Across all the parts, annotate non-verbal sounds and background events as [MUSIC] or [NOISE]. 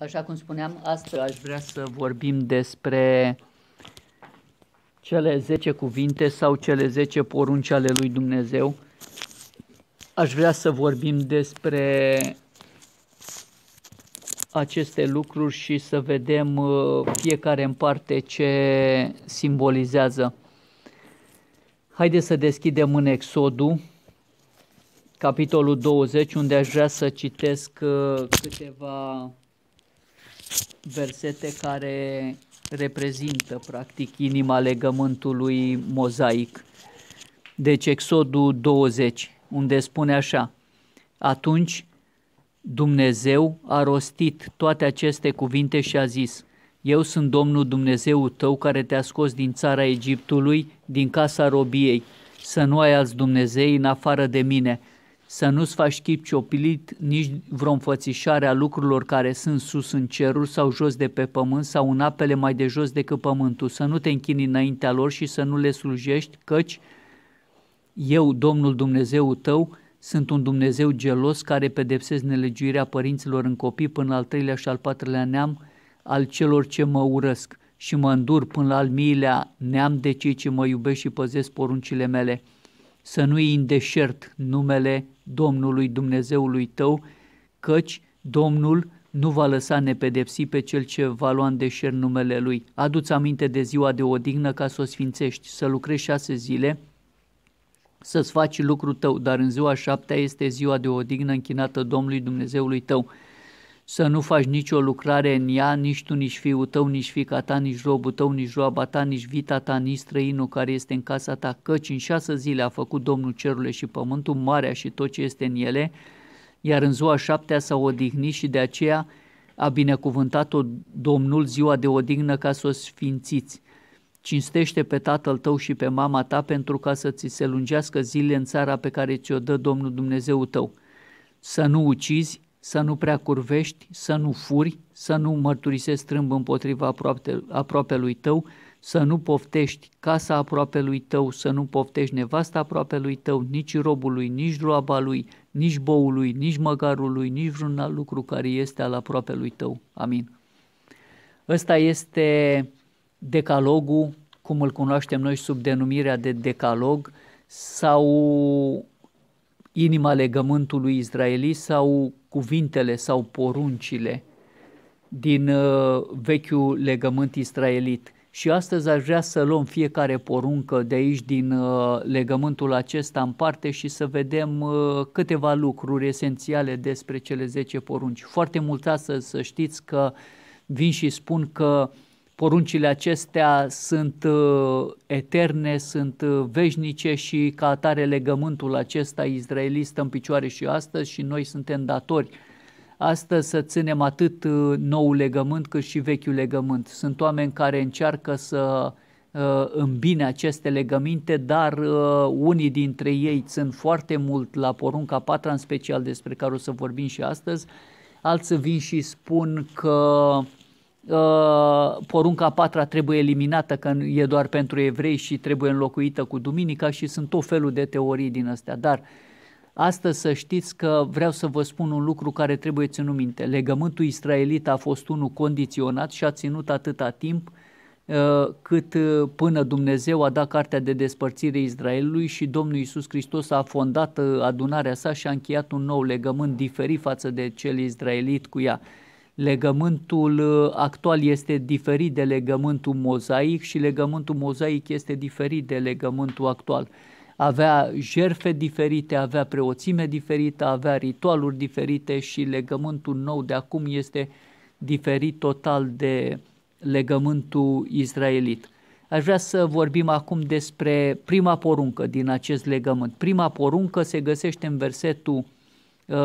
Așa cum spuneam, astăzi aș vrea să vorbim despre cele 10 cuvinte sau cele 10 porunci ale lui Dumnezeu. Aș vrea să vorbim despre aceste lucruri și să vedem uh, fiecare în parte ce simbolizează. Haideți să deschidem în Exodul, capitolul 20, unde aș vrea să citesc uh, câteva versete care reprezintă practic inima legământului mozaic. Deci Exodul 20, unde spune așa, atunci Dumnezeu a rostit toate aceste cuvinte și a zis, eu sunt Domnul Dumnezeu tău care te-a scos din țara Egiptului, din casa robiei, să nu ai alți Dumnezei în afară de mine, să nu-ți faci chip ciopilit nici vreo înfățișare a lucrurilor care sunt sus în ceruri sau jos de pe pământ sau în apele mai de jos decât pământul, să nu te închini înaintea lor și să nu le slujești, căci eu, Domnul Dumnezeu tău, sunt un Dumnezeu gelos care pedepsesc nelegiuirea părinților în copii până al treilea și al patrulea neam al celor ce mă urăsc și mă îndur până la al miilea neam de cei ce mă iubesc și păzesc poruncile mele.'" să nu iei în deșert numele Domnului Dumnezeului tău, căci Domnul nu va lăsa nepedepsit pe cel ce va lua în deșert numele lui. Adu-ți aminte de ziua de odihnă ca să o sfințești, să lucrezi șase zile, să-ți faci lucrul tău, dar în ziua șaptea este ziua de odihnă închinată Domnului Dumnezeului tău să nu faci nicio lucrare în ea, nici tu, nici fiul tău, nici fica ta, nici robul tău, nici roaba ta, nici vita ta, nici străinul care este în casa ta, căci în șase zile a făcut Domnul cerurile și pământul, marea și tot ce este în ele, iar în ziua șaptea s-a odihnit și de aceea a binecuvântat-o Domnul ziua de odihnă ca să o sfințiți. Cinstește pe tatăl tău și pe mama ta pentru ca să ți se lungească zile în țara pe care ți-o dă Domnul Dumnezeu tău. Să nu ucizi, să nu prea curvești, să nu furi, să nu mărturisești strâmb împotriva aproape, lui tău, să nu poftești casa lui tău, să nu poftești nevasta lui tău, nici robului, nici roaba lui, nici boului, nici măgarului, nici vreun alt lucru care este al lui tău. Amin. Ăsta este decalogul, cum îl cunoaștem noi sub denumirea de decalog, sau inima legământului Israelii sau cuvintele sau poruncile din uh, vechiul legământ israelit. Și astăzi aș vrea să luăm fiecare poruncă de aici din uh, legământul acesta în parte și să vedem uh, câteva lucruri esențiale despre cele 10 porunci. Foarte mult astăzi să știți că vin și spun că uh, Poruncile acestea sunt uh, eterne, sunt uh, veșnice și ca atare legământul acesta Israelist în picioare și astăzi și noi suntem datori astăzi să ținem atât uh, nou legământ cât și vechiul legământ. Sunt oameni care încearcă să îmbine aceste legăminte, dar unii dintre ei țin foarte mult la porunca patra în special despre care o să vorbim și astăzi, alții vin și spun că uh, porunca a patra trebuie eliminată, că e doar pentru evrei și trebuie înlocuită cu duminica și sunt tot felul de teorii din astea. Dar astăzi să știți că vreau să vă spun un lucru care trebuie ținut minte. Legământul israelit a fost unul condiționat și a ținut atâta timp uh, cât uh, până Dumnezeu a dat cartea de despărțire Israelului și Domnul Iisus Hristos a fondat uh, adunarea sa și a încheiat un nou legământ diferit față de cel israelit cu ea legământul uh, actual este diferit de legământul mozaic și legământul mozaic este diferit de legământul actual. Avea jerfe diferite, avea preoțime diferită, avea ritualuri diferite și legământul nou de acum este diferit total de legământul israelit. Aș vrea să vorbim acum despre prima poruncă din acest legământ. Prima poruncă se găsește în versetul uh,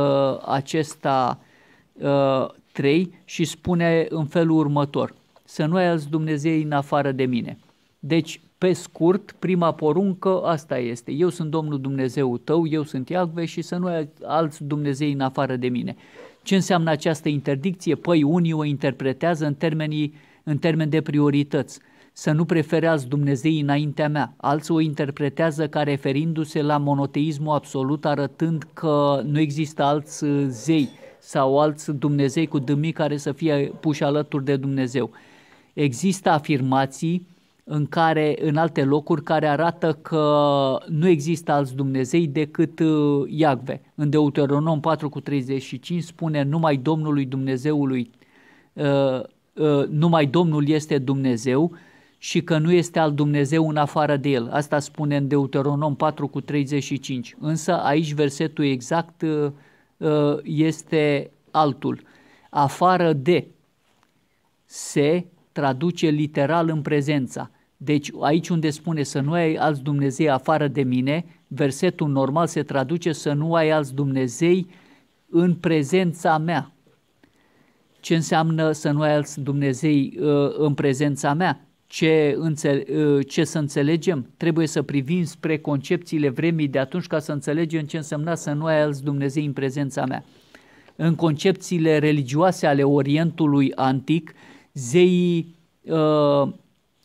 acesta uh, 3 și spune în felul următor, să nu ai alți Dumnezei în afară de mine. Deci, pe scurt, prima poruncă asta este, eu sunt Domnul Dumnezeu tău, eu sunt Iacve și să nu ai alți Dumnezei în afară de mine. Ce înseamnă această interdicție? Păi unii o interpretează în, termenii, în termen de priorități să nu preferați Dumnezei înaintea mea. Alții o interpretează ca referindu-se la monoteismul absolut, arătând că nu există alți uh, zei sau alți Dumnezei cu dâmii care să fie puși alături de Dumnezeu. Există afirmații în care, în alte locuri, care arată că nu există alți Dumnezei decât uh, Iagve. În Deuteronom 4 cu 35 spune numai Domnului Dumnezeului, uh, uh, numai Domnul este Dumnezeu și că nu este al Dumnezeu în afară de el. Asta spune în Deuteronom 4 cu 35. Însă aici versetul exact uh, Uh, este altul. Afară de se traduce literal în prezența. Deci aici unde spune să nu ai alți Dumnezei afară de mine, versetul normal se traduce să nu ai alți Dumnezei în prezența mea. Ce înseamnă să nu ai alți Dumnezei uh, în prezența mea? ce, ă, ce să înțelegem? Trebuie să privim spre concepțiile vremii de atunci ca să înțelegem ce însemna să nu ai alți Dumnezei în prezența mea. În concepțiile religioase ale Orientului antic, zeii uh,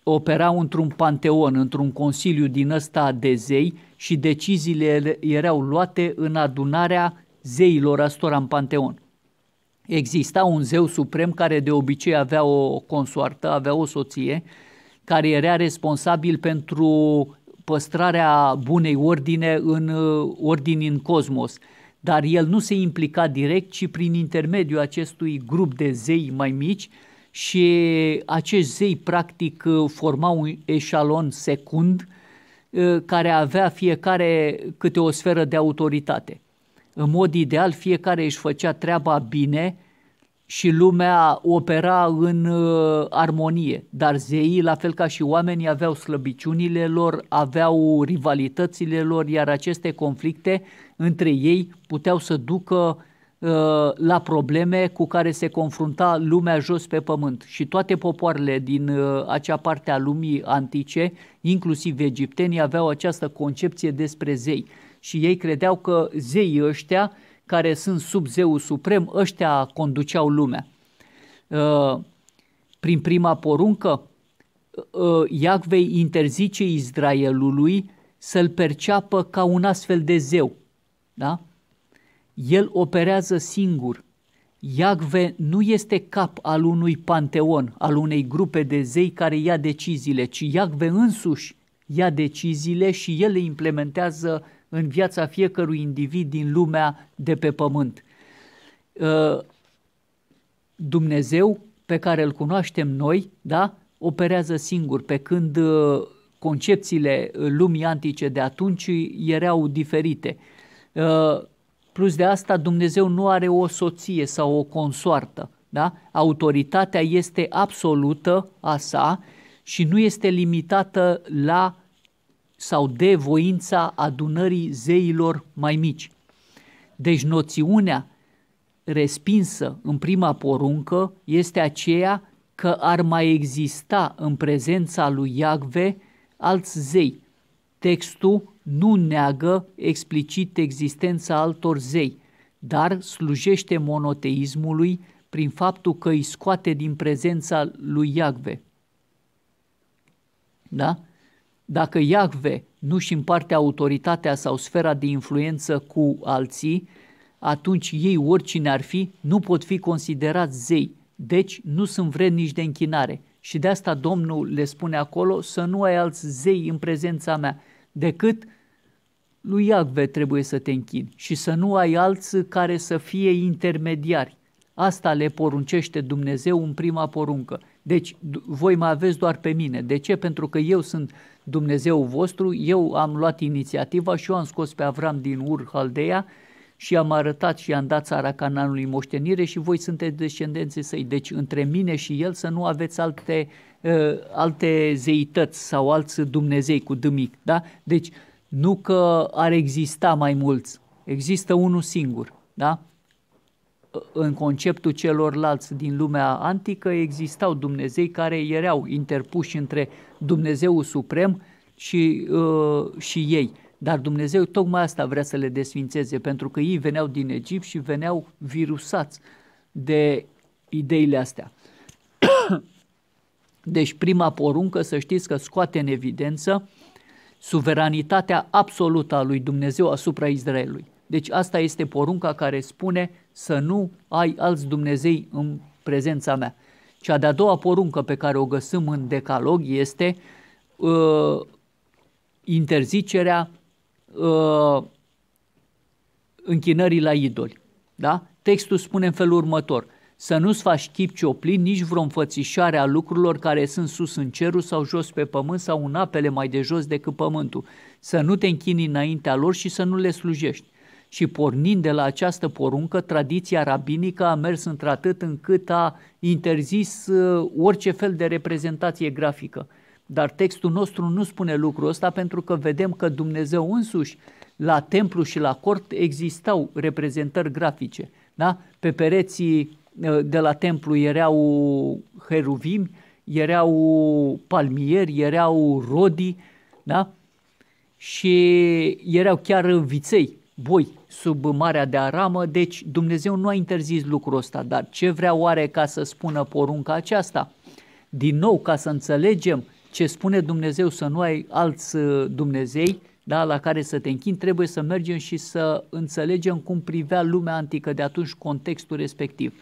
operau într-un panteon, într-un consiliu din ăsta de zei și deciziile erau luate în adunarea zeilor astora în panteon. Exista un zeu suprem care de obicei avea o consoartă, avea o soție, uh, care era responsabil pentru păstrarea bunei ordine în uh, ordini în cosmos. Dar el nu se implica direct, ci prin intermediul acestui grup de zei mai mici și acești zei practic uh, formau un eșalon secund uh, care avea fiecare câte o sferă de autoritate. În mod ideal, fiecare își făcea treaba bine, și lumea opera în uh, armonie, dar zeii, la fel ca și oamenii, aveau slăbiciunile lor, aveau rivalitățile lor, iar aceste conflicte între ei puteau să ducă uh, la probleme cu care se confrunta lumea jos pe pământ. Și toate popoarele din uh, acea parte a lumii antice, inclusiv egiptenii, aveau această concepție despre zei. Și ei credeau că zeii ăștia uh, care sunt sub zeul suprem, ăștia conduceau lumea. Uh, prin prima poruncă, uh, Iacvei interzice Israelului să-l perceapă ca un astfel de zeu. Da? El operează singur. Iacve nu este cap al unui panteon, al unei grupe de zei care ia deciziile, ci Iacve însuși ia deciziile și el le implementează uh, în viața fiecărui individ din lumea de pe pământ. Uh, Dumnezeu pe care îl cunoaștem noi, da, operează singur, pe când uh, concepțiile lumii antice de atunci erau diferite. Uh, plus de asta, Dumnezeu nu are o soție sau o consoartă. Da? Autoritatea este absolută a sa și nu este limitată la sau de voința adunării zeilor mai mici. Deci noțiunea respinsă în prima poruncă este aceea că ar mai exista în prezența lui Iagve alți zei. Textul nu neagă explicit existența altor zei, dar slujește monoteismului prin faptul că îi scoate din prezența lui Iagve. Da? Dacă Iahve nu își împarte autoritatea sau sfera de influență cu alții, atunci ei, oricine ar fi, nu pot fi considerați zei, deci nu sunt vrednici de închinare. Și de asta Domnul le spune acolo să nu ai alți zei în prezența mea, decât lui Iacve trebuie să te închin și să nu ai alții care să fie intermediari. Asta le poruncește Dumnezeu în prima poruncă. Deci voi mă aveți doar pe mine. De ce? Pentru că eu sunt Dumnezeu vostru, eu am luat inițiativa și eu am scos pe Avram din Ur, Haldea, și am arătat și am dat țara Cananului moștenire și voi sunteți descendenții săi. Deci între mine și el să nu aveți alte, uh, alte zeități sau alți Dumnezei cu dâmic. Da? Deci nu că ar exista mai mulți, există unul singur. Da? în conceptul celorlalți din lumea antică existau Dumnezei care erau interpuși între Dumnezeul Suprem și, uh, și ei. Dar Dumnezeu tocmai asta vrea să le desfințeze, pentru că ei veneau din Egipt și veneau virusați de ideile astea. [COUGHS] Deci prima poruncă, să știți că scoate în evidență suveranitatea absolută a lui Dumnezeu asupra Israelului. Deci asta este porunca care spune să nu ai alți Dumnezei în prezența mea. Cea de-a doua poruncă pe care o găsim în decalog este uh, interzicerea uh, închinării la idoli. Da? Textul spune în felul următor – să nu-ți faci chip cioplin, nici vreo înfățișare a lucrurilor care sunt sus în cerul sau jos pe pământ sau în apele mai de jos decât pământul. Să nu te închini înaintea lor și să nu le slujești. Și pornind de la această poruncă, tradiția rabinică a mers într-atât încât a interzis uh, orice fel de reprezentație grafică. Dar textul nostru nu spune lucrul ăsta pentru că vedem că Dumnezeu însuși la templu și la cort existau reprezentări grafice. Da? Pe pereții uh, de la templu erau heruvimi, erau palmieri, erau rodii da? și erau chiar viței, boi sub Marea de Aramă, deci Dumnezeu nu a interzis lucrul ăsta, dar ce vrea oare ca să spună porunca aceasta? Din nou, ca să înțelegem ce spune Dumnezeu să nu ai alți uh, Dumnezei, da, la care să te închin. trebuie să mergem și să înțelegem cum privea lumea antică de atunci contextul respectiv.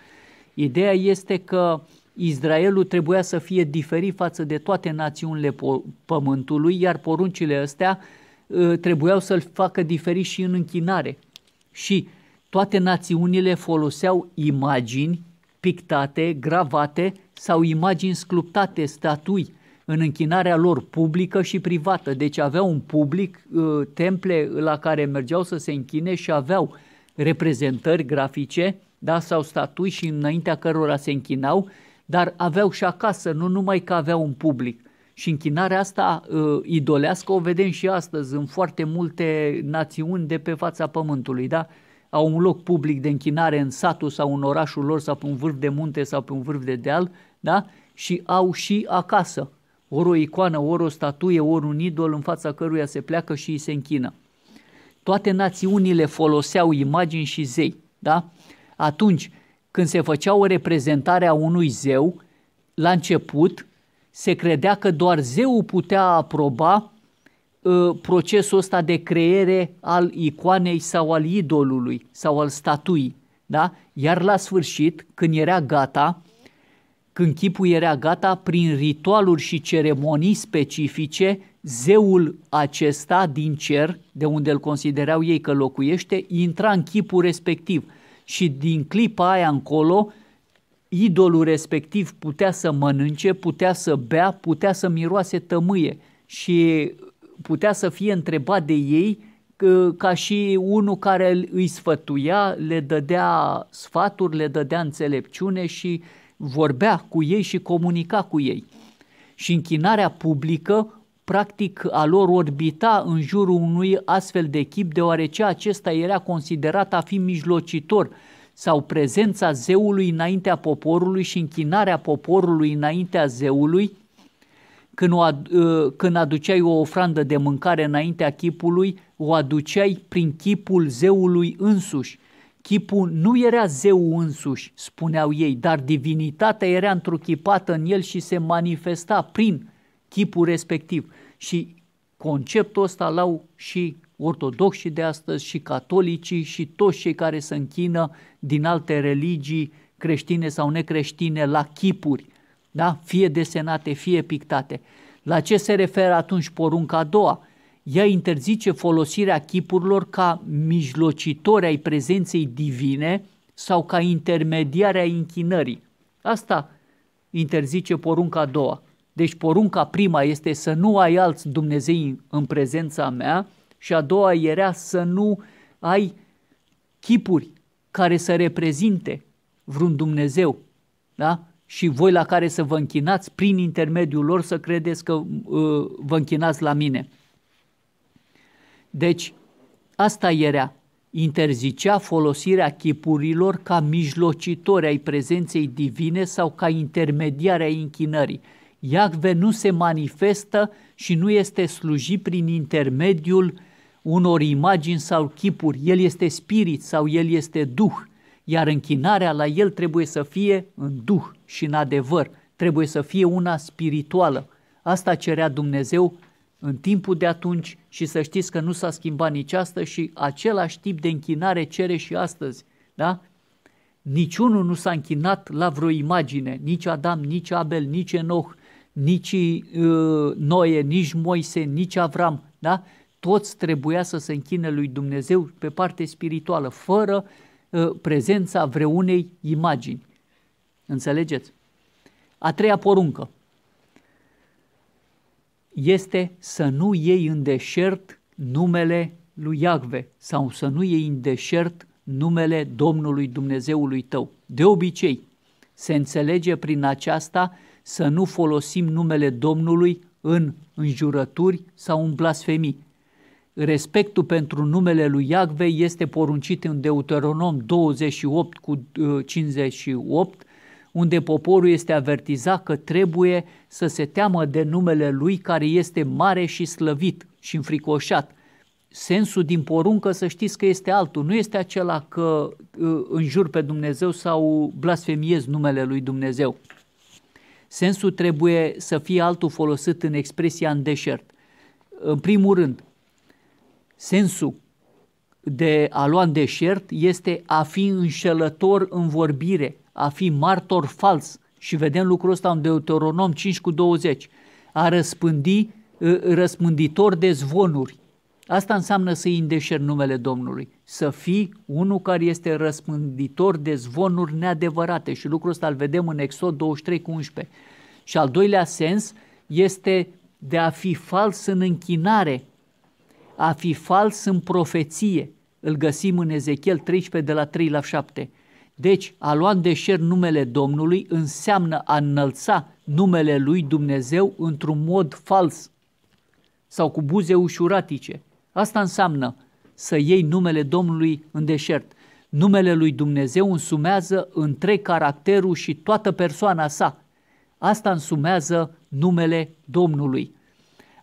Ideea este că Israelul trebuia să fie diferit față de toate națiunile pământului, iar poruncile astea uh, trebuiau să-l facă diferit și în închinare și toate națiunile foloseau imagini pictate, gravate sau imagini sculptate, statui, în închinarea lor publică și privată. Deci aveau un public, ă, temple la care mergeau să se închine și aveau reprezentări grafice da, sau statui și înaintea cărora se închinau, dar aveau și acasă, nu numai că aveau un public. Și închinarea asta uh, idolească o vedem și astăzi în foarte multe națiuni de pe fața pământului, da? Au un loc public de închinare în satul sau în orașul lor sau pe un vârf de munte sau pe un vârf de deal, da? Și au și acasă ori o icoană, ori o statuie, ori un idol în fața căruia se pleacă și îi se închină. Toate națiunile foloseau imagini și zei, da? Atunci, când se făcea o reprezentare a unui zeu, la început, se credea că doar zeul putea aproba ă, procesul ăsta de creere al icoanei sau al idolului sau al statuii. Da? Iar la sfârșit, când era gata, când chipul era gata, prin ritualuri și ceremonii specifice, zeul acesta din cer, de unde îl considerau ei că locuiește, intra în chipul respectiv. Și din clipa aia încolo, idolul respectiv putea să mănânce, putea să bea, putea să miroase tămâie și putea să fie întrebat de ei ca și unul care îi sfătuia, le dădea sfaturi, le dădea înțelepciune și vorbea cu ei și comunica cu ei. Și închinarea publică, practic, a lor orbita în jurul unui astfel de chip, deoarece acesta era considerat a fi mijlocitor sau prezența zeului înaintea poporului și închinarea poporului înaintea zeului, când, o, ă, când aduceai o ofrandă de mâncare înaintea chipului, o aduceai prin chipul zeului însuși. Chipul nu era zeu însuși, spuneau ei, dar divinitatea era întruchipată în el și se manifesta prin chipul respectiv. Și conceptul ăsta l-au și ortodoxii de astăzi și catolicii și toți cei care se închină din alte religii creștine sau necreștine la chipuri, da? fie desenate, fie pictate. La ce se referă atunci porunca a doua? Ea interzice folosirea chipurilor ca mijlocitori ai prezenței divine sau ca intermediare a închinării. Asta interzice porunca a doua. Deci porunca prima este să nu ai alți Dumnezei în prezența mea și a doua era să nu ai chipuri care să reprezinte vreun Dumnezeu, da? Și voi la care să vă închinați, prin intermediul lor să credeți că uh, vă închinați la mine. Deci, asta era. Interzicea folosirea chipurilor ca mijlocitori ai prezenței divine sau ca intermediare ai închinării. Iacve nu se manifestă și nu este slujit prin intermediul unor imagini sau chipuri. El este spirit sau el este duh, iar închinarea la el trebuie să fie în duh și în adevăr, trebuie să fie una spirituală. Asta cerea Dumnezeu în timpul de atunci și să știți că nu s-a schimbat nici asta și același tip de închinare cere și astăzi. Da? Niciunul nu s-a închinat la vreo imagine, nici Adam, nici Abel, nici Enoch, nici uh, Noe, nici Moise, nici Avram. Da? toți trebuia să se închine lui Dumnezeu pe parte spirituală, fără uh, prezența vreunei imagini. Înțelegeți? A treia poruncă este să nu iei în deșert numele lui Iahve sau să nu iei în deșert numele Domnului Dumnezeului tău. De obicei, se înțelege prin aceasta să nu folosim numele Domnului în înjurături sau în blasfemii, respectul pentru numele lui Iagve este poruncit în Deuteronom 28 cu 58, uh, unde poporul este avertizat că trebuie să se teamă de numele lui care este mare și slăvit și înfricoșat. Sensul din poruncă să știți că este altul, nu este acela că uh, înjur pe Dumnezeu sau blasfemiez numele lui Dumnezeu. Sensul trebuie să fie altul folosit în expresia în deșert. În primul rând, sensul de a lua în deșert este a fi înșelător în vorbire, a fi martor fals. Și vedem lucrul ăsta în Deuteronom 5 cu 20. A răspândi ă, răspânditor de zvonuri. Asta înseamnă să-i îndeșer numele Domnului. Să fii unul care este răspânditor de zvonuri neadevărate și lucrul ăsta îl vedem în Exod 23 cu 11. Și al doilea sens este de a fi fals în închinare a fi fals în profeție. Îl găsim în Ezechiel 13 de la 3 la 7. Deci, a lua în deșert numele Domnului înseamnă a înălța numele lui Dumnezeu într-un mod fals sau cu buze ușuratice. Asta înseamnă să iei numele Domnului în deșert. Numele lui Dumnezeu însumează întreg caracterul și toată persoana sa. Asta însumează numele Domnului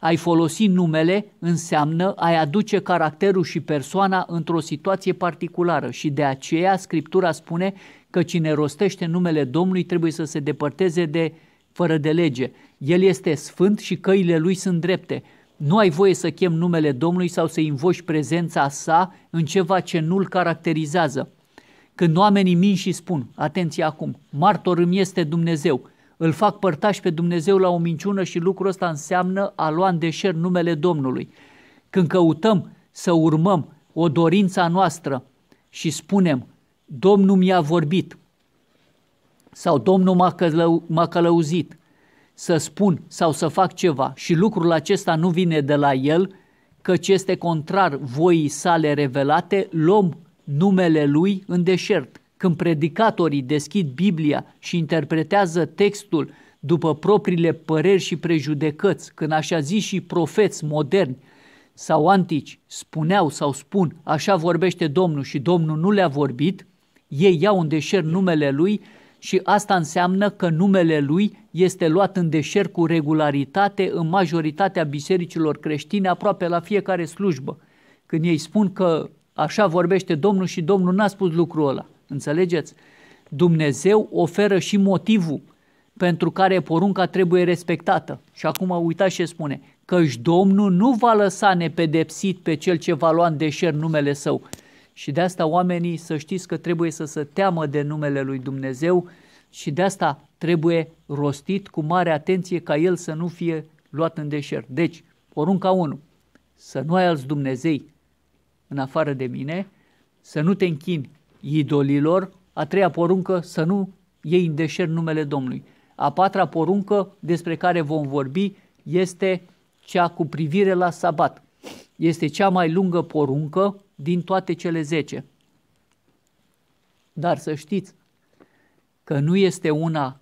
ai folosi numele înseamnă ai aduce caracterul și persoana într-o situație particulară și de aceea Scriptura spune că cine rostește numele Domnului trebuie să se depărteze de fără de lege. El este sfânt și căile lui sunt drepte. Nu ai voie să chem numele Domnului sau să invoci prezența sa în ceva ce nu-l caracterizează. Când oamenii min și spun, atenție acum, martor îmi este Dumnezeu, îl fac părtaș pe Dumnezeu la o minciună și lucrul ăsta înseamnă a lua în deșert numele Domnului. Când căutăm să urmăm o dorință a noastră și spunem, Domnul mi-a vorbit sau Domnul m-a, călău- m-a călăuzit să spun sau să fac ceva și lucrul acesta nu vine de la el, căci este contrar voii sale revelate, luăm numele lui în deșert când predicatorii deschid Biblia și interpretează textul după propriile păreri și prejudecăți, când așa zi și profeți moderni sau antici spuneau sau spun așa vorbește Domnul și Domnul nu le-a vorbit, ei iau în deșert numele Lui și asta înseamnă că numele Lui este luat în deșert cu regularitate în majoritatea bisericilor creștine aproape la fiecare slujbă. Când ei spun că așa vorbește Domnul și Domnul n-a spus lucrul ăla. Înțelegeți? Dumnezeu oferă și motivul pentru care porunca trebuie respectată. Și acum uitați ce spune, căci Domnul nu va lăsa nepedepsit pe cel ce va lua în deșert numele său. Și de asta oamenii să știți că trebuie să se teamă de numele lui Dumnezeu și de asta trebuie rostit cu mare atenție ca el să nu fie luat în deșert. Deci, porunca 1, să nu ai alți Dumnezei în afară de mine, să nu te închini idolilor, a treia poruncă să nu iei în deșert numele Domnului. A patra poruncă despre care vom vorbi este cea cu privire la sabat. Este cea mai lungă poruncă din toate cele zece. Dar să știți că nu este una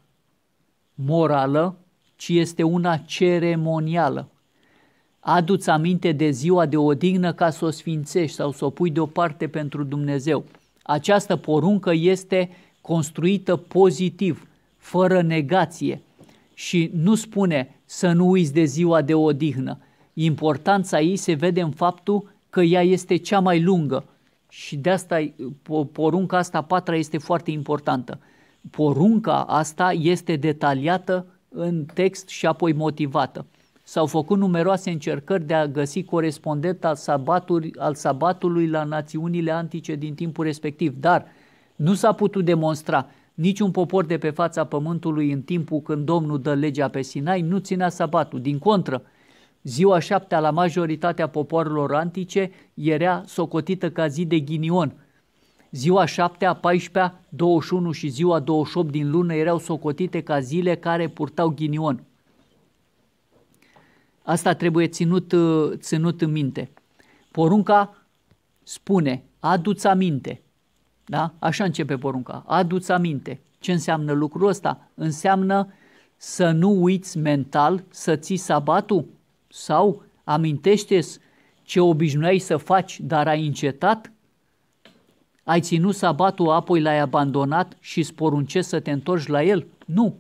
morală, ci este una ceremonială. Aduți aminte de ziua de odihnă ca să o sfințești sau să o pui deoparte pentru Dumnezeu. Această poruncă este construită pozitiv, fără negație și nu spune să nu uiți de ziua de odihnă. Importanța ei se vede în faptul că ea este cea mai lungă și de asta porunca asta patra este foarte importantă. Porunca asta este detaliată în text și apoi motivată. S-au făcut numeroase încercări de a găsi corespondent al, sabaturi, al sabatului la națiunile antice din timpul respectiv, dar nu s-a putut demonstra niciun popor de pe fața pământului în timpul când Domnul dă legea pe Sinai nu ținea sabatul. Din contră, ziua șaptea la majoritatea popoarelor antice era socotită ca zi de ghinion. Ziua 7, 14, 21 și ziua 28 din lună erau socotite ca zile care purtau ghinion. Asta trebuie ținut, uh, ținut în minte. Porunca spune, adu-ți aminte. Da? Așa începe porunca, adu-ți aminte. Ce înseamnă lucrul ăsta? Înseamnă să nu uiți mental să ții sabatul sau amintește ce obișnuiai să faci, dar ai încetat? Ai ținut sabatul, apoi l-ai abandonat și sporunce să te întorci la el? Nu,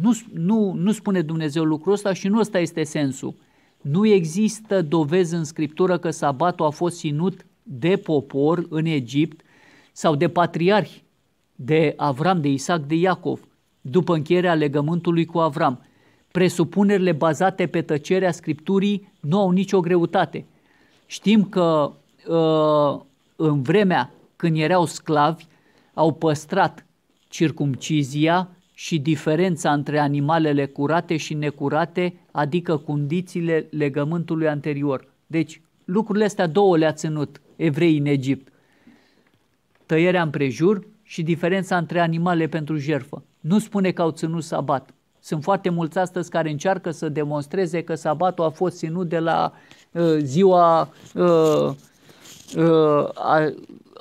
nu, nu, nu spune Dumnezeu lucrul ăsta și nu ăsta este sensul. Nu există dovezi în Scriptură că sabatul a fost ținut de popor în Egipt sau de patriarhi, de Avram, de Isaac, de Iacov, după încheierea legământului cu Avram. Presupunerile bazate pe tăcerea Scripturii nu au nicio greutate. Știm că uh, în vremea când erau sclavi, au păstrat circumcizia, și diferența între animalele curate și necurate, adică condițiile legământului anterior. Deci, lucrurile astea două le-a ținut evrei în Egipt. Tăierea împrejur și diferența între animale pentru jerfă. Nu spune că au ținut sabat. Sunt foarte mulți astăzi care încearcă să demonstreze că sabatul a fost ținut de la uh, ziua uh, uh, a,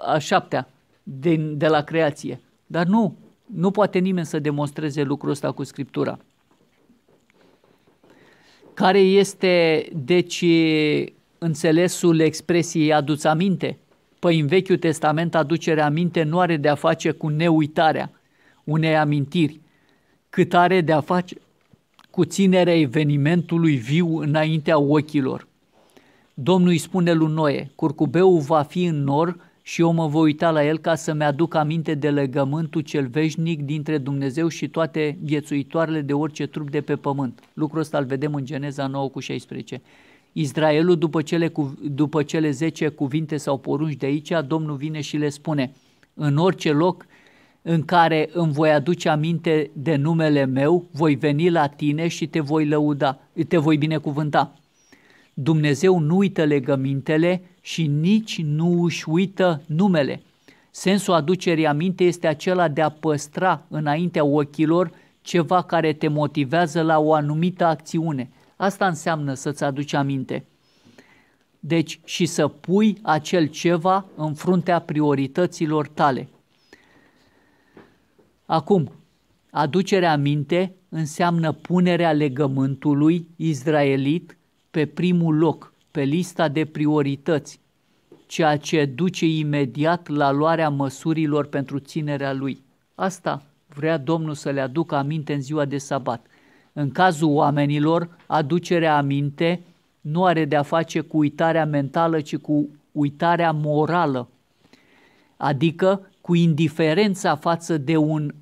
a șaptea, din, de la creație. Dar nu, nu poate nimeni să demonstreze lucrul ăsta cu Scriptura. Care este, deci, înțelesul expresiei aduți aminte? Păi în Vechiul Testament aducerea aminte nu are de a face cu neuitarea unei amintiri, cât are de a face cu ținerea evenimentului viu înaintea ochilor. Domnul îi spune lui Noe, curcubeul va fi în nor și eu mă voi uita la el ca să-mi aduc aminte de legământul cel veșnic dintre Dumnezeu și toate viețuitoarele de orice trup de pe pământ. Lucrul ăsta îl vedem în Geneza 9 cu 16. Israelul, după cele, după cele 10 cuvinte sau porunci de aici, Domnul vine și le spune, în orice loc în care îmi voi aduce aminte de numele meu, voi veni la tine și te voi lăuda, te voi binecuvânta. Dumnezeu nu uită legămintele și nici nu își uită numele. Sensul aducerii aminte este acela de a păstra înaintea ochilor ceva care te motivează la o anumită acțiune. Asta înseamnă să-ți aduci aminte. Deci și să pui acel ceva în fruntea priorităților tale. Acum, aducerea aminte înseamnă punerea legământului izraelit pe primul loc, pe lista de priorități, ceea ce duce imediat la luarea măsurilor pentru ținerea lui. Asta vrea Domnul să le aducă aminte în ziua de sabat. În cazul oamenilor, aducerea aminte nu are de-a face cu uitarea mentală, ci cu uitarea morală, adică cu indiferența față de un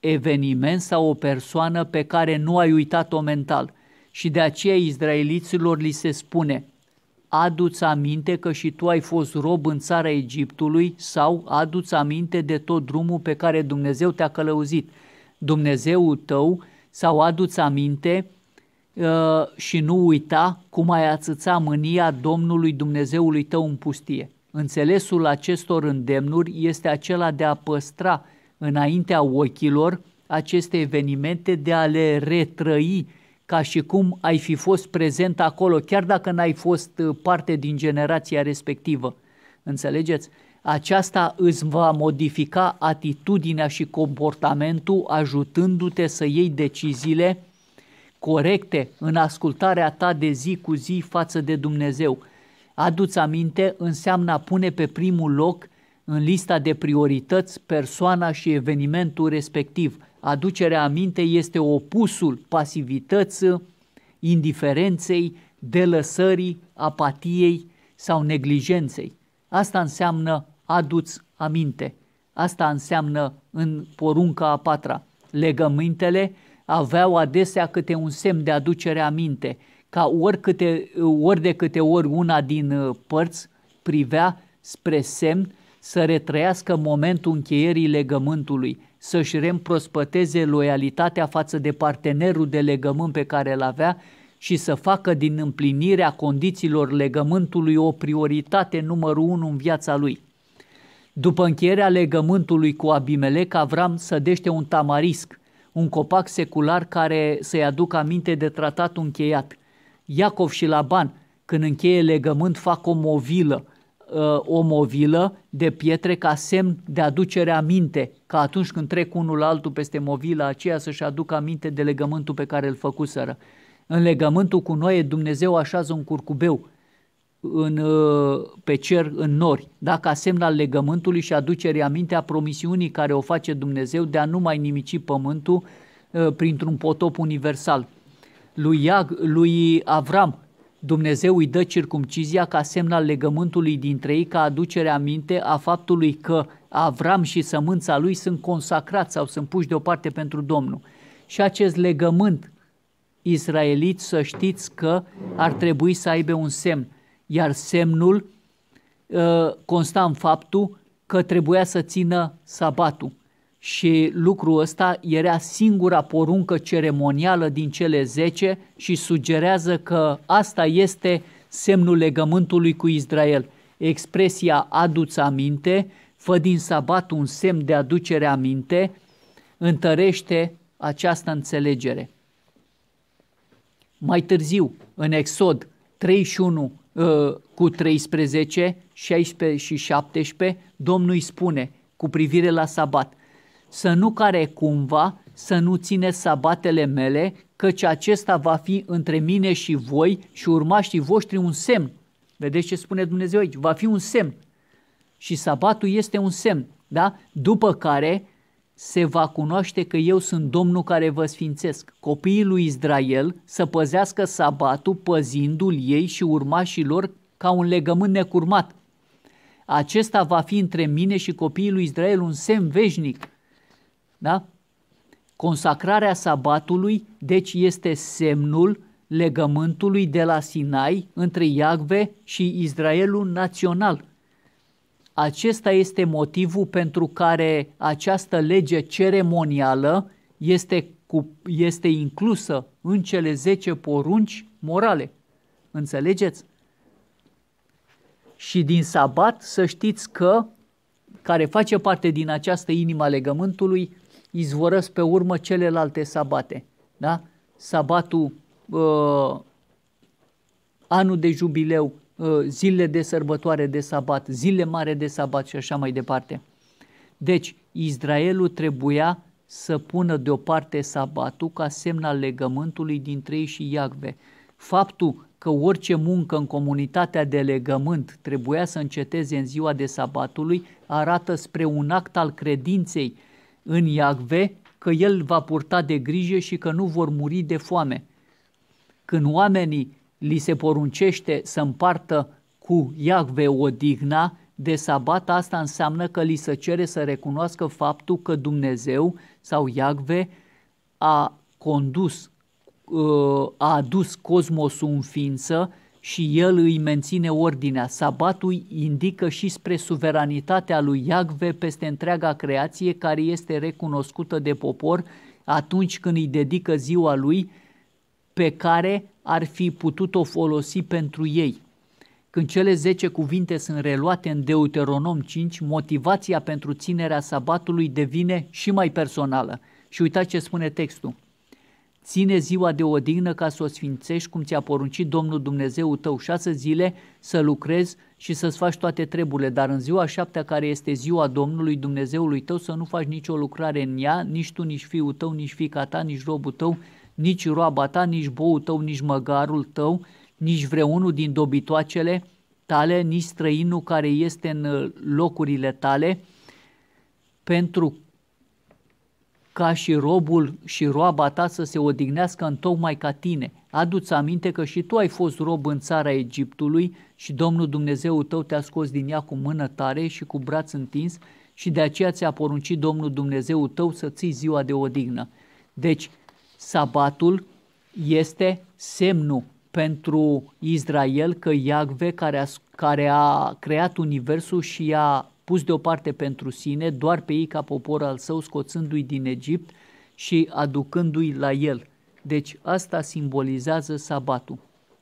eveniment sau o persoană pe care nu ai uitat-o mental – și de aceea izraeliților li se spune, adu-ți aminte că și tu ai fost rob în țara Egiptului sau adu-ți aminte de tot drumul pe care Dumnezeu te-a călăuzit. Dumnezeul tău sau adu-ți aminte uh, și nu uita cum ai ațăța mânia Domnului Dumnezeului tău în pustie. Înțelesul acestor îndemnuri este acela de a păstra înaintea ochilor aceste evenimente, de a le retrăi ca și cum ai fi fost prezent acolo, chiar dacă n-ai fost uh, parte din generația respectivă. Înțelegeți? Aceasta îți va modifica atitudinea și comportamentul, ajutându-te să iei deciziile corecte în ascultarea ta de zi cu zi față de Dumnezeu. Aduți aminte înseamnă a pune pe primul loc în lista de priorități persoana și evenimentul respectiv – aducerea aminte este opusul pasivității, indiferenței, delăsării, apatiei sau neglijenței. Asta înseamnă aduți aminte. Asta înseamnă în porunca a patra. Legămintele aveau adesea câte un semn de aducere aminte, ca ori, câte, ori de câte ori una din uh, părți privea spre semn să retrăiască momentul încheierii legământului, să-și reîmprospăteze loialitatea față de partenerul de legământ pe care îl avea și să facă din împlinirea condițiilor legământului o prioritate numărul unu în viața lui. După încheierea legământului cu Abimelec, Avram sădește un tamarisc, un copac secular care să-i aducă aminte de tratatul încheiat. Iacov și Laban, când încheie legământ, fac o movilă – Uh, o movilă de pietre ca semn de aducere aminte, ca atunci când trec unul altul peste movila aceea să-și aducă aminte de legământul pe care îl făcuseră. În legământul cu noi Dumnezeu așează un curcubeu în, uh, pe cer în nori, da, ca semn al legământului și aducerii aminte a promisiunii care o face Dumnezeu de a nu mai nimici pământul uh, printr-un potop universal. Lui, Iag, lui Avram Dumnezeu îi dă circumcizia ca semn al legământului dintre ei, ca aducere aminte a faptului că Avram și sămânța lui sunt consacrați sau sunt puși deoparte pentru Domnul. Și acest legământ israelit, să știți că ar trebui să aibă un semn, iar semnul uh, ă, consta în faptul că trebuia să țină sabatul și lucrul ăsta era singura poruncă ceremonială din cele 10 și sugerează că asta este semnul legământului cu Israel. Expresia aduți aminte, fă din sabat un semn de aducere aminte, întărește această înțelegere. Mai târziu, în Exod 31 ă, cu 13, 16 și 17, Domnul îi spune cu privire la sabat – să nu care cumva să nu ține sabatele mele, căci acesta va fi între mine și voi și urmașii voștri un semn. Vedeți ce spune Dumnezeu aici? Va fi un semn. Și sabatul este un semn, da? După care se va cunoaște că eu sunt Domnul care vă sfințesc. Copiii lui Israel să păzească sabatul păzindu-l ei și urmașilor ca un legământ necurmat. Acesta va fi între mine și copiii lui Israel un semn veșnic da? Consacrarea sabatului, deci, este semnul legământului de la Sinai între Iagve și Israelul național. Acesta este motivul pentru care această lege ceremonială este, cu, este inclusă în cele 10 porunci morale. Înțelegeți? Și din sabat să știți că, care face parte din această inima legământului, izvorăsc pe urmă celelalte sabate. Da? Sabatul, uh, anul de jubileu, uh, zile de sărbătoare de sabat, zile mare de sabat și așa mai departe. Deci, Israelul trebuia să pună deoparte sabatul ca semn al legământului dintre ei și Iacve. Faptul că orice muncă în comunitatea de legământ trebuia să înceteze în ziua de sabatului arată spre un act al credinței în Iagve că el va purta de grijă și că nu vor muri de foame. Când oamenii li se poruncește să împartă cu o digna de sabat, asta înseamnă că li se cere să recunoască faptul că Dumnezeu sau Iagve a condus, uh, a adus cosmosul în ființă, și el îi menține ordinea. Sabatul indică și spre suveranitatea lui Iagve peste întreaga creație care este recunoscută de popor atunci când îi dedică ziua lui pe care ar fi putut o folosi pentru ei. Când cele 10 cuvinte sunt reluate în Deuteronom 5, motivația pentru ținerea sabatului devine și mai personală. Și uitați ce spune textul. Ține ziua de odihnă ca să o sfințești cum ți-a poruncit Domnul Dumnezeu tău șase zile să lucrezi și să-ți faci toate treburile, dar în ziua șaptea care este ziua Domnului Dumnezeului tău să nu faci nicio lucrare în ea, nici tu, nici fiul tău, nici fica ta, nici robul tău, nici roaba ta, nici boul tău, nici măgarul tău, nici vreunul din dobitoacele tale, nici străinul care este în locurile tale, pentru ca și robul și roaba ta să se odihnească în tocmai ca tine. Adu-ți aminte că și tu ai fost rob în țara Egiptului și Domnul Dumnezeu tău te-a scos din ea cu mână tare și cu braț întins și de aceea ți-a poruncit Domnul Dumnezeu tău să ții ziua de odihnă. Deci, sabatul este semnul pentru Israel că Iagve, care a, care a creat universul și i-a pus deoparte pentru sine, doar pe ei ca popor al său, scoțându-i din Egipt și aducându-i la el. Deci asta simbolizează sabatul.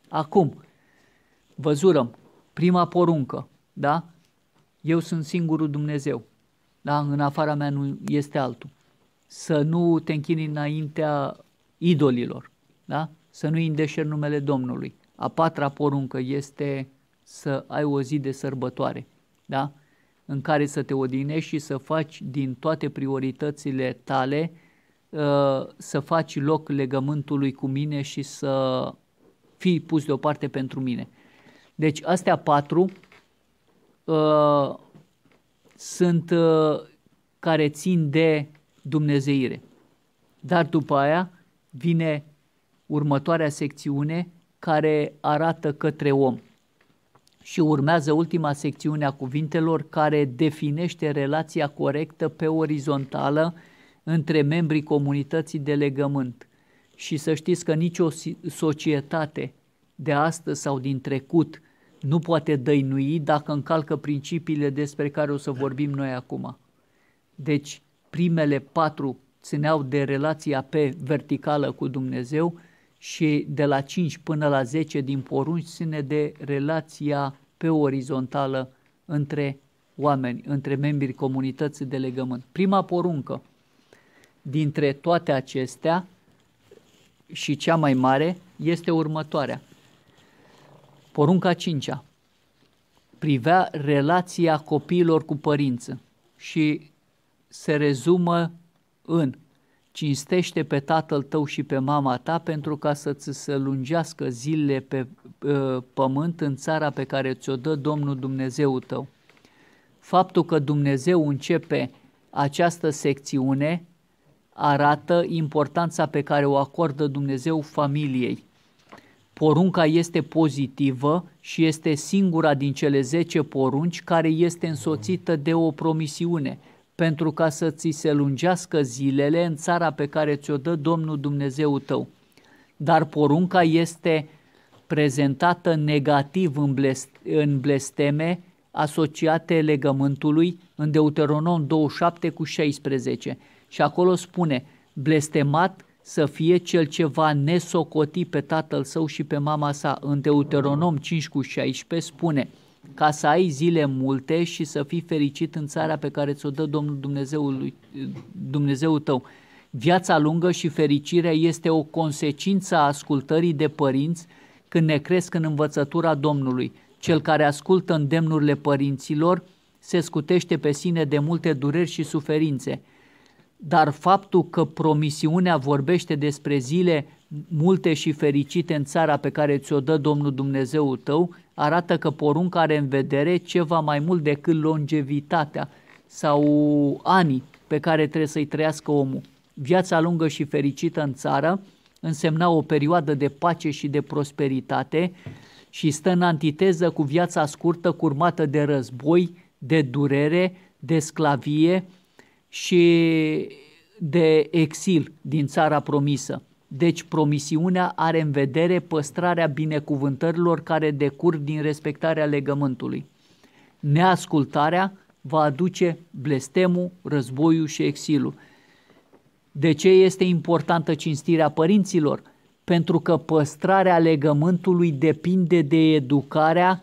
Acum, văzurăm, prima poruncă, da? Eu sunt singurul Dumnezeu, da? În afara mea nu este altul. Să nu te închini înaintea idolilor, da? Să nu îndeșeri numele Domnului. A patra poruncă este să ai o zi de sărbătoare, da? în care să te odinești, și să faci din toate prioritățile tale, uh, să faci loc legământului cu mine și să fii pus deoparte pentru mine. Deci astea patru uh, sunt uh, care țin de dumnezeire. Dar după aia vine următoarea secțiune care arată către om și urmează ultima secțiune a cuvintelor care definește relația corectă pe orizontală între membrii comunității de legământ. Și să știți că nicio societate de astăzi sau din trecut nu poate dăinui dacă încalcă principiile despre care o să vorbim noi acum. Deci primele patru țineau de relația pe verticală cu Dumnezeu, și de la 5 până la 10 din porunci ține de relația pe orizontală între oameni, între membrii comunității de legământ. Prima poruncă dintre toate acestea și cea mai mare este următoarea. Porunca 5 -a, privea relația copiilor cu părință și se rezumă în cinstește pe tatăl tău și pe mama ta pentru ca să ți se lungească zilele pe pământ în țara pe care ți-o dă Domnul Dumnezeu tău. Faptul că Dumnezeu începe această secțiune arată importanța pe care o acordă Dumnezeu familiei. Porunca este pozitivă și este singura din cele 10 porunci care este însoțită de o promisiune – pentru ca să ți se lungească zilele în țara pe care ți-o dă Domnul Dumnezeu tău. Dar porunca este prezentată negativ în, în blesteme asociate legământului în Deuteronom 27 cu 16 și acolo spune blestemat să fie cel ce va nesocoti pe tatăl său și pe mama sa. În Deuteronom 5 cu 16 spune – ca să ai zile multe și să fii fericit în țara pe care ți-o dă Domnul Dumnezeul, Dumnezeu tău. Viața lungă și fericirea este o consecință a ascultării de părinți când ne cresc în învățătura Domnului. Cel care ascultă îndemnurile părinților se scutește pe sine de multe dureri și suferințe. Dar faptul că promisiunea vorbește despre zile multe și fericite în țara pe care ți-o dă Domnul Dumnezeu tău, arată că porunca are în vedere ceva mai mult decât longevitatea sau anii pe care trebuie să-i trăiască omul. Viața lungă și fericită în țară însemna o perioadă de pace și de prosperitate și stă în antiteză cu viața scurtă curmată de război, de durere, de sclavie și de exil din țara promisă. Deci promisiunea are în vedere păstrarea binecuvântărilor care decurg din respectarea legământului. Neascultarea va aduce blestemul, războiul și exilul. De ce este importantă cinstirea părinților? Pentru că păstrarea legământului depinde de educarea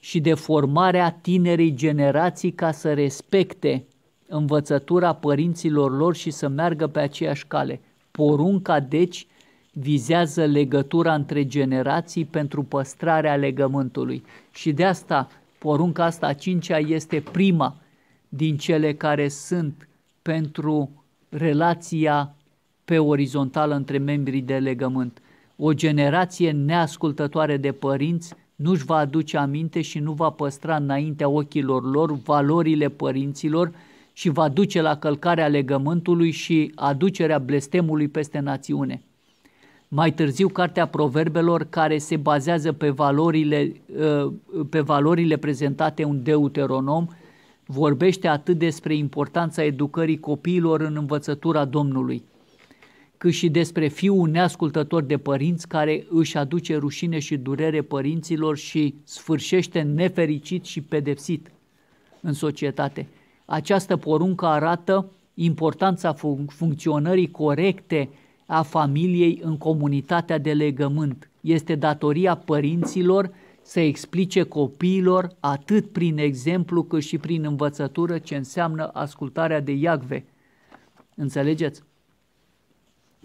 și de formarea tinerii generații ca să respecte învățătura părinților lor și să meargă pe aceeași cale – Porunca, deci, vizează legătura între generații pentru păstrarea legământului. Și de asta, porunca asta a cincea este prima din cele care sunt pentru relația pe orizontală între membrii de legământ. O generație neascultătoare de părinți nu-și va aduce aminte și nu va păstra înaintea ochilor lor valorile părinților, și va duce la călcarea legământului și aducerea blestemului peste națiune. Mai târziu, cartea proverbelor care se bazează pe valorile, uh, pe valorile prezentate în Deuteronom vorbește atât despre importanța educării copiilor în învățătura Domnului, cât și despre fiul neascultător de părinți care își aduce rușine și durere părinților și sfârșește nefericit și pedepsit în societate – această poruncă arată importanța func- funcționării corecte a familiei în comunitatea de legământ. Este datoria părinților să explice copiilor atât prin exemplu cât și prin învățătură ce înseamnă ascultarea de Iagve. Înțelegeți?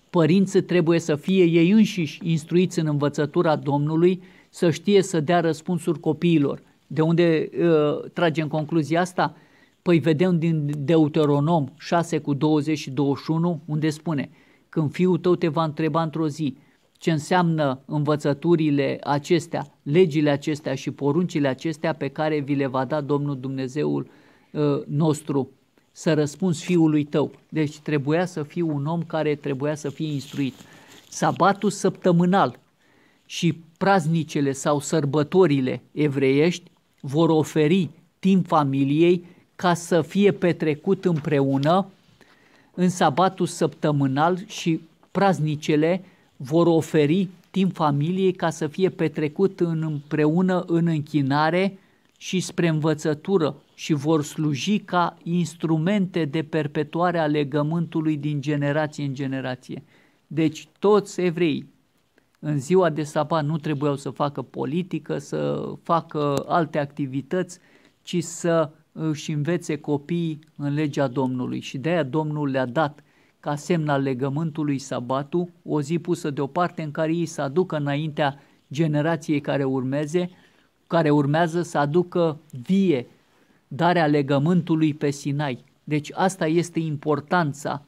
Părinții trebuie să fie ei înșiși instruiți în învățătura Domnului, să știe să dea răspunsuri copiilor. De unde uh, tragem concluzia asta? Păi vedem din Deuteronom 6 cu 20 și 21 unde spune Când fiul tău te va întreba într-o zi ce înseamnă învățăturile acestea, legile acestea și poruncile acestea pe care vi le va da Domnul Dumnezeul ă, nostru să răspunzi fiului tău. Deci trebuia să fii un om care trebuia să fie instruit. Sabatul săptămânal și praznicele sau sărbătorile evreiești vor oferi timp familiei ca să fie petrecut împreună în sabatul săptămânal și praznicele vor oferi timp familiei ca să fie petrecut în împreună în închinare și spre învățătură și vor sluji ca instrumente de perpetuare a legământului din generație în generație. Deci toți evrei în ziua de sabat nu trebuiau să facă politică, să facă alte activități, ci să și învețe copiii în legea Domnului și de-aia Domnul le-a dat ca semn al legământului sabatul, o zi pusă deoparte în care ei să aducă înaintea generației care urmeze, care urmează să aducă vie darea legământului pe Sinai. Deci asta este importanța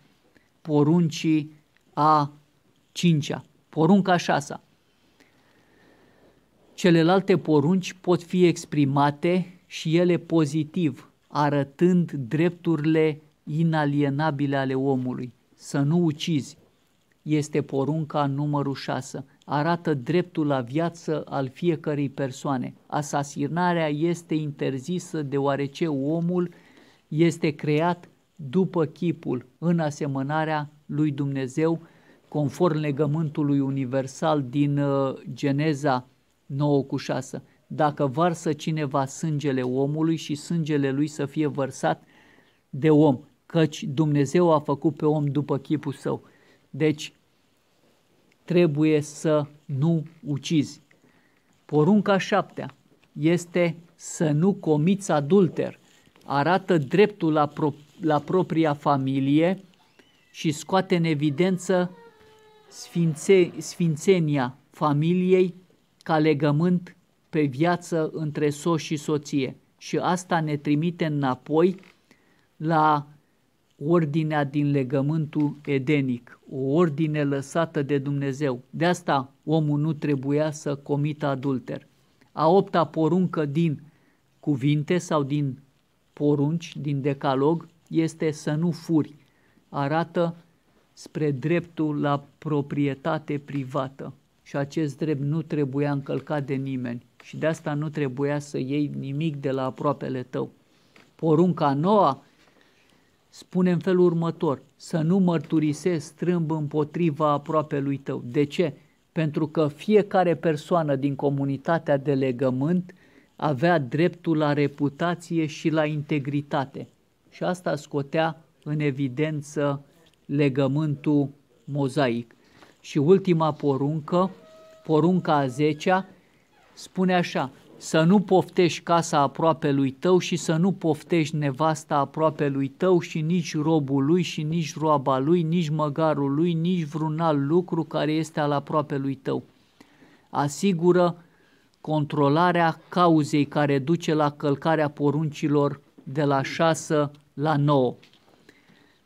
poruncii a cincea, porunca a șasea. Celelalte porunci pot fi exprimate și ele pozitiv, arătând drepturile inalienabile ale omului. Să nu ucizi este porunca numărul 6. Arată dreptul la viață al fiecărei persoane. Asasinarea este interzisă deoarece omul este creat după chipul, în asemănarea lui Dumnezeu, conform legământului universal din uh, Geneza 9 cu 6 dacă varsă cineva sângele omului și sângele lui să fie vărsat de om, căci Dumnezeu a făcut pe om după chipul său. Deci, trebuie să nu ucizi. Porunca șaptea este să nu comiți adulter. Arată dreptul la, pro- la propria familie și scoate în evidență sfințe- sfințenia familiei ca legământ pe viață între soț și soție și asta ne trimite înapoi la ordinea din legământul edenic, o ordine lăsată de Dumnezeu. De asta omul nu trebuia să comită adulter. A opta poruncă din cuvinte sau din porunci, din decalog, este să nu furi. Arată spre dreptul la proprietate privată și acest drept nu trebuia încălcat de nimeni și de asta nu trebuia să iei nimic de la aproapele tău. Porunca noua spune în felul următor, să nu mărturisezi strâmb împotriva lui tău. De ce? Pentru că fiecare persoană din comunitatea de legământ avea dreptul la reputație și la integritate. Și asta scotea în evidență legământul mozaic. Și ultima poruncă, porunca a zecea, spune așa, să nu poftești casa aproape lui tău și să nu poftești nevasta aproape lui tău și nici robul lui și nici roaba lui, nici măgarul lui, nici vreun alt lucru care este al aproape lui tău. Asigură controlarea cauzei care duce la călcarea poruncilor de la 6 la 9.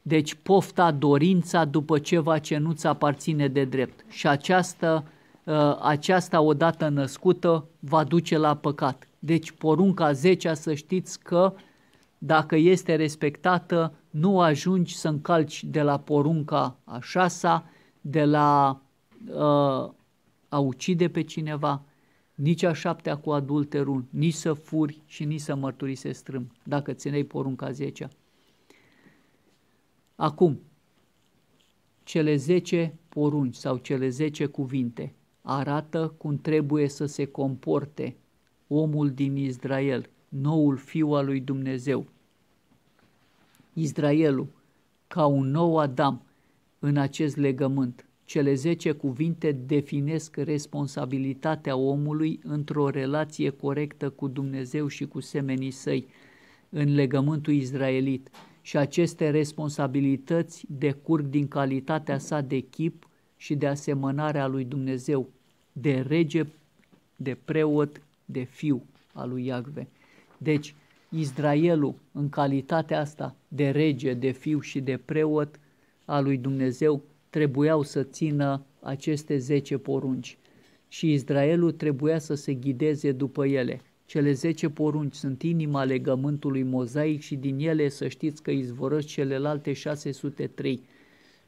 Deci pofta, dorința după ceva ce nu-ți aparține de drept. Și această Uh, aceasta odată născută va duce la păcat. Deci porunca 10 să știți că dacă este respectată, nu ajungi să încalci de la porunca a șasea, de la uh, a ucide pe cineva, nici a șaptea cu adulterul, nici să furi și nici să mărturise strâm, dacă ținei porunca 10 Acum, cele 10 porunci sau cele 10 cuvinte – arată cum trebuie să se comporte omul din Israel, noul fiu al lui Dumnezeu. Israelul, ca un nou Adam în acest legământ, cele zece cuvinte definesc responsabilitatea omului într-o relație corectă cu Dumnezeu și cu semenii săi în legământul izraelit și aceste responsabilități decurg din calitatea sa de chip, și de asemănarea lui Dumnezeu, de rege, de preot, de fiu al lui Iagve. Deci, Israelul, în calitatea asta de rege, de fiu și de preot al lui Dumnezeu, trebuiau să țină aceste zece porunci și Israelul trebuia să se ghideze după ele. Cele zece porunci sunt inima legământului mozaic și din ele să știți că izvorăsc celelalte 603.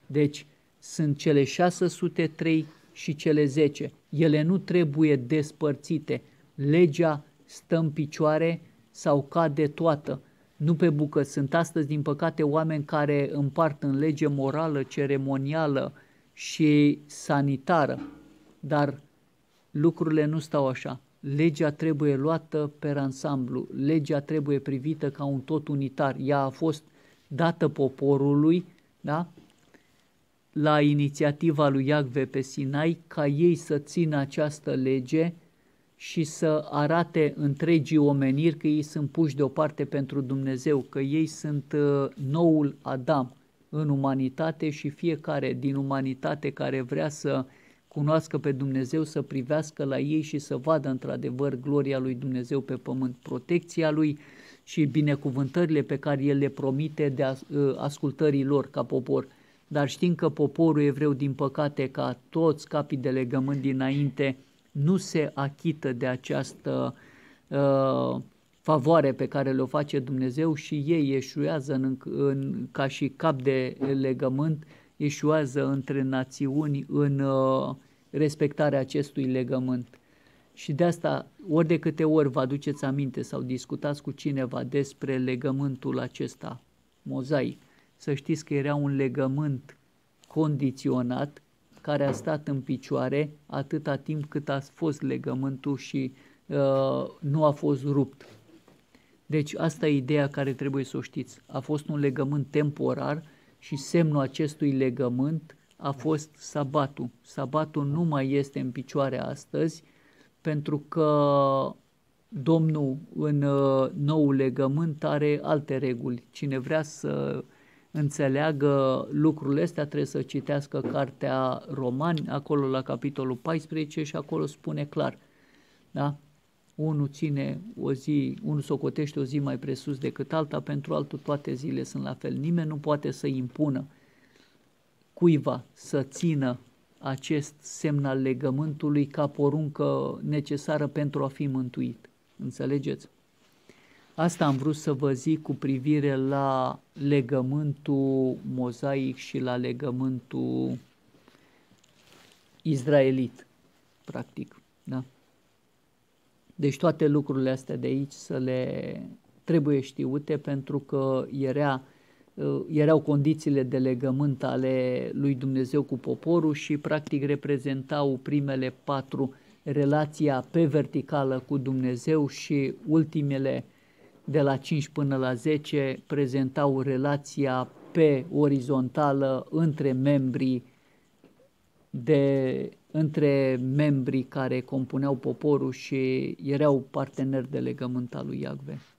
Deci, sunt cele 603 și cele 10. Ele nu trebuie despărțite. Legea stă în picioare sau cade toată. Nu pe bucă. Sunt astăzi, din păcate, oameni care împart în lege morală, ceremonială și sanitară. Dar lucrurile nu stau așa. Legea trebuie luată pe ansamblu. Legea trebuie privită ca un tot unitar. Ea a fost dată poporului, da? la inițiativa lui Iacve pe Sinai ca ei să țină această lege și să arate întregii omeniri că ei sunt puși deoparte pentru Dumnezeu, că ei sunt uh, noul Adam în umanitate și fiecare din umanitate care vrea să cunoască pe Dumnezeu, să privească la ei și să vadă într-adevăr gloria lui Dumnezeu pe pământ, protecția lui și binecuvântările pe care el le promite de uh, ascultării lor ca popor dar știm că poporul evreu, din păcate, ca toți capii de legământ dinainte, nu se achită de această uh, favoare pe care le-o face Dumnezeu și ei eșuează în, în, ca și cap de legământ, eșuează între națiuni în uh, respectarea acestui legământ. Și de asta, ori de câte ori vă aduceți aminte sau discutați cu cineva despre legământul acesta mozaic, să știți că era un legământ condiționat care a stat în picioare atâta timp cât a fost legământul și uh, nu a fost rupt. Deci asta e ideea care trebuie să o știți. A fost un legământ temporar și semnul acestui legământ a fost sabatul. Sabatul nu mai este în picioare astăzi pentru că Domnul în uh, nou legământ are alte reguli. Cine vrea să uh, înțeleagă lucrurile astea trebuie să citească cartea Romani, acolo la capitolul 14 și acolo spune clar. Da? Unul ține o zi, unul socotește o zi mai presus decât alta, pentru altul toate zile sunt la fel. Nimeni nu poate să impună cuiva să țină acest semn al legământului ca poruncă necesară pentru a fi mântuit. Înțelegeți? Asta am vrut să vă zic cu privire la legământul mozaic și la legământul izraelit, practic. Da? Deci toate lucrurile astea de aici să le trebuie știute pentru că era, uh, erau condițiile de legământ ale lui Dumnezeu cu poporul și practic reprezentau primele patru relația pe verticală cu Dumnezeu și ultimele de la 5 până la 10 prezentau relația pe orizontală între membrii de între membrii care compuneau poporul și erau parteneri de legământ al lui Iagve.